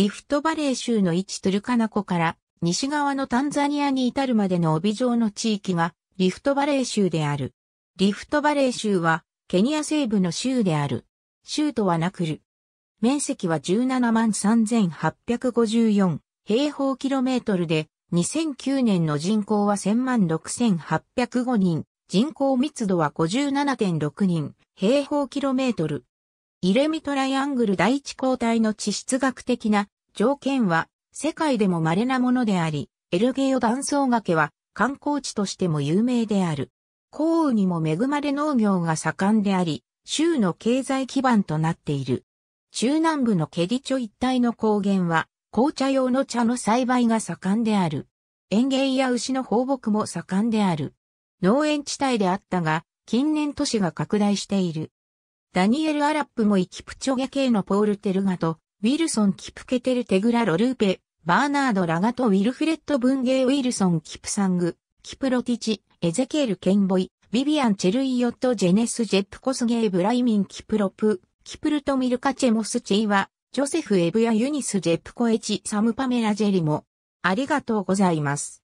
リフトバレー州の一トゥルカナ湖から西側のタンザニアに至るまでの帯状の地域がリフトバレー州である。リフトバレー州はケニア西部の州である。州都はナクル。面積は17万3854平方キロメートルで、2009年の人口は106,805人、人口密度は57.6人平方キロメートル。イレミトライアングル第一交体の地質学的な条件は世界でも稀なものであり、エルゲヨ断層崖は観光地としても有名である。降雨にも恵まれ農業が盛んであり、州の経済基盤となっている。中南部のケディチョ一帯の高原は紅茶用の茶の栽培が盛んである。園芸や牛の放牧も盛んである。農園地帯であったが、近年都市が拡大している。ダニエル・アラップもイキプチョゲ系のポール・テルガと、ウィルソン・キプケテル・テグラ・ロルーペ、バーナード・ラガト・ウィルフレッド・ブンゲイ・ウィルソン・キプサング、キプロティチ、エゼケール・ケンボイ、ビビアン・チェルイヨット・ジェネス・ジェップ・コスゲイ・ブライミン・キプロプ、キプルト・ミルカ・チェモス・チェイワ、ジョセフ・エブヤ・ユニス・ジェップ・コエチ・サム・パメラ・ジェリも、ありがとうございます。